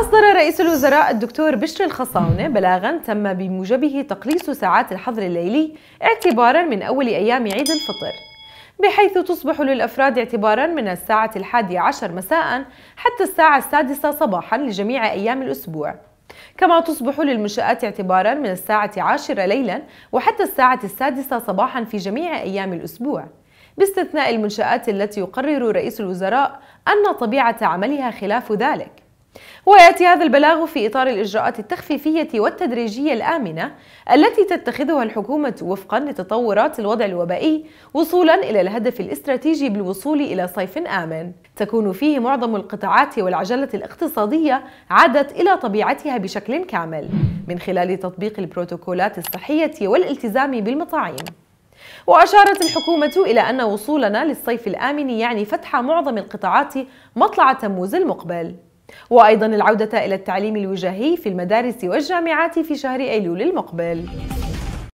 أصدر رئيس الوزراء الدكتور بشر الخصاونة بلاغا تم بموجبه تقليص ساعات الحظر الليلي اعتبارا من أول أيام عيد الفطر بحيث تصبح للأفراد اعتبارا من الساعة الحادية عشر مساء حتى الساعة السادسة صباحا لجميع أيام الأسبوع كما تصبح للمنشآت اعتبارا من الساعة عاشرة ليلا وحتى الساعة السادسة صباحا في جميع أيام الأسبوع باستثناء المنشآت التي يقرر رئيس الوزراء أن طبيعة عملها خلاف ذلك وياتي هذا البلاغ في اطار الاجراءات التخفيفيه والتدريجيه الامنه التي تتخذها الحكومه وفقا لتطورات الوضع الوبائي وصولا الى الهدف الاستراتيجي بالوصول الى صيف امن تكون فيه معظم القطاعات والعجله الاقتصاديه عادت الى طبيعتها بشكل كامل من خلال تطبيق البروتوكولات الصحيه والالتزام بالمطاعيم وأشارت الحكومة إلى أن وصولنا للصيف الآمن يعني فتح معظم القطاعات مطلع تموز المقبل وأيضا العودة إلى التعليم الوجاهي في المدارس والجامعات في شهر أيلول المقبل